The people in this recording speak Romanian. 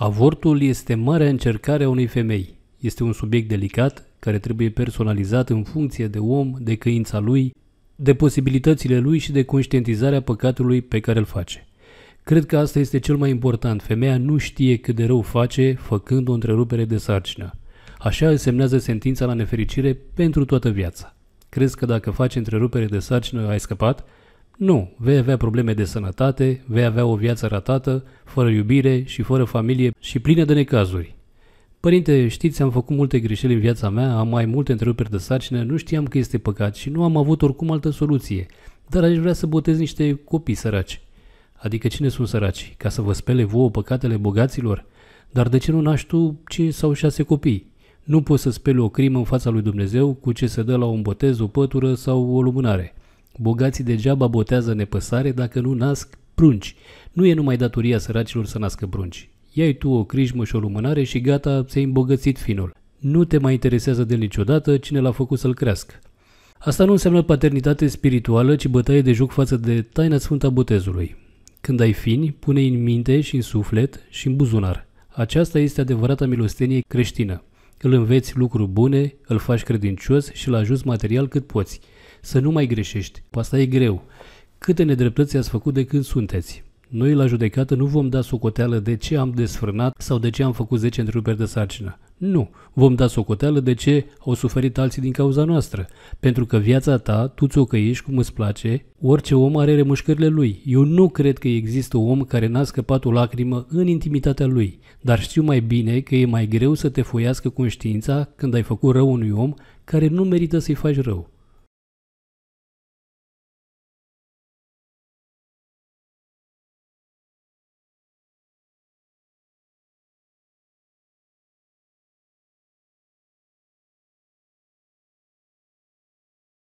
Avortul este marea încercare a unei femei. Este un subiect delicat care trebuie personalizat în funcție de om, de căința lui, de posibilitățile lui și de conștientizarea păcatului pe care îl face. Cred că asta este cel mai important. Femeia nu știe cât de rău face făcând o întrerupere de sarcină. Așa îi semnează sentința la nefericire pentru toată viața. Crezi că dacă faci întrerupere de sarcină ai scăpat? Nu, vei avea probleme de sănătate, vei avea o viață ratată, fără iubire și fără familie și plină de necazuri. Părinte, știți, am făcut multe greșeli în viața mea, am mai multe întreruperi de sarcină, nu știam că este păcat și nu am avut oricum altă soluție, dar aș vrea să botez niște copii săraci. Adică cine sunt săraci? Ca să vă spele vouă păcatele bogaților? Dar de ce nu naști tu 5 sau 6 copii? Nu poți să speli o crimă în fața lui Dumnezeu cu ce se dă la un botez, o pătură sau o lumânare. Bogații degeaba botează nepăsare dacă nu nasc prunci. Nu e numai datoria săracilor să nască prunci. Iai tu o crijmă și o lumânare și gata, ți-ai îmbogățit finul. Nu te mai interesează de niciodată cine l-a făcut să-l crească. Asta nu înseamnă paternitate spirituală, ci bătaie de joc față de taina sfânta botezului. Când ai fini, pune în minte și în suflet și în buzunar. Aceasta este adevărata milostenie creștină. Îl înveți lucruri bune, îl faci credincios și îl ajuți material cât poți – să nu mai greșești. Asta e greu. Câte nedreptăți ați făcut de când sunteți? Noi la judecată nu vom da socoteală de ce am desfrânat sau de ce am făcut 10 întreruperi de sarcină. Nu, vom da socoteală de ce au suferit alții din cauza noastră. Pentru că viața ta, tu ți-o căiești cum îți place, orice om are remușcările lui. Eu nu cred că există om care n-a scăpat o lacrimă în intimitatea lui, dar știu mai bine că e mai greu să te foiască conștiința când ai făcut rău unui om care nu merită să-i faci rău.